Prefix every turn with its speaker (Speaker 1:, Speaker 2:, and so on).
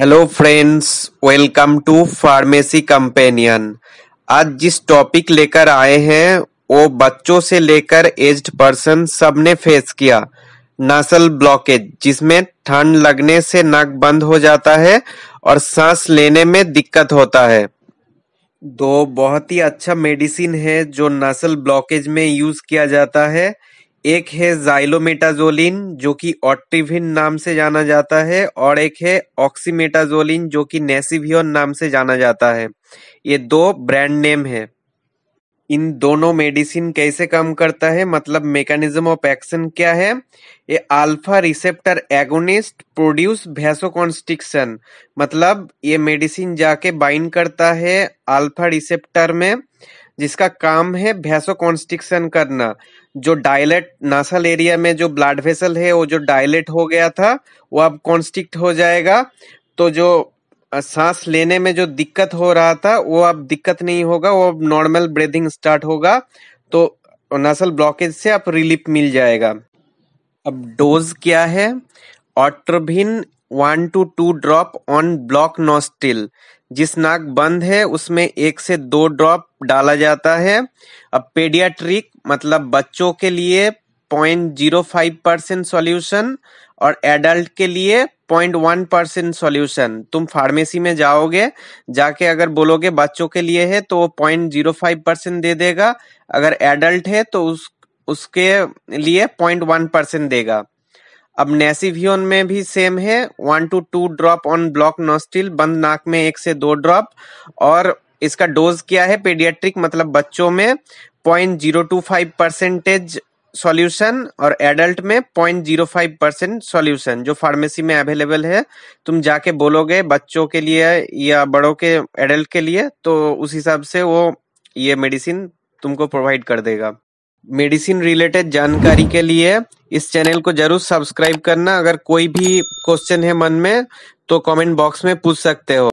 Speaker 1: hello friends welcome to pharmacy companion आज जिस topic लेकर आए हैं वो बच्चों से लेकर एज्ड पर्सन सब ने फेस किया नासल ब्लॉकेज जिसमें ठंड लगने से नाक बंद हो जाता है और सांस लेने में दिक्कत होता है दो बहुत ही अच्छा मेडिसिन है जो नासल ब्लॉकेज में यूज किया जाता है एक है जाइलोमेटाजोलिन जो कि ऑट्रिविन नाम से जाना जाता है और एक है ऑक्सीमेटाजोलिन जो कि नेसिवियन नाम से जाना जाता है ये दो ब्रांड नेम है इन दोनों मेडिसिन कैसे काम करता है मतलब मेकेनिज्म ऑफ एक्शन क्या है ये alpha receptor agonist produce vasoconstriction मतलब ये मेडिसिन जाके बाइंड करता है अल्फा रिसेप्टर में जिसका काम है भैसोकॉन्स्टिक्शन करना जो डायलेट नासल एरिया में जो ब्लड वेसल है वो जो डायलेट हो गया था वो अब कॉन्स्टिक्ट हो जाएगा तो जो सांस लेने में जो दिक्कत हो रहा था वो अब दिक्कत नहीं होगा वो अब नॉर्मल ब्रीदिंग स्टार्ट होगा तो नसल ब्लॉकेज से आप रिलीफ मिल जाएगा अब डोज क्या है Otrivin one two two drop on block nostril जिस नाक बंद है उसमें एक से दो ड्रॉप डाला जाता है अब पेडियाट्रिक मतलब बच्चों के लिए point zero five percent solution और एडल्ट के लिए पॉइंट वन परसेंट सोल्यूशन तुम फार्मेसी में जाओगे जाके अगर बोलोगे बच्चों के लिए है तो वो पॉइंट जीरो फाइव परसेंट दे देगा अगर एडल्ट है तो उस उसके लिए पॉइंट वन परसेंट देगा अब नैसीव्यून में भी सेम है one two two drop on block nostril बंद नाक में एक से दो ड्रॉप और इसका डोज क्या है पेडियाट्रिक मतलब बच्चों में point zero two five percentage solution और एडल्ट में point zero five percent solution जो फार्मेसी में अवेलेबल है तुम जाके बोलोगे बच्चों के लिए या बड़ों के एडल्ट के लिए तो उस हिसाब से वो ये मेडिसिन तुमको प्रोवाइड कर देगा मेडिसिन रिलेटेड जानकारी के लिए इस चैनल को जरूर सब्सक्राइब करना अगर कोई भी क्वेश्चन है मन में तो कमेंट बॉक्स में पूछ सकते हो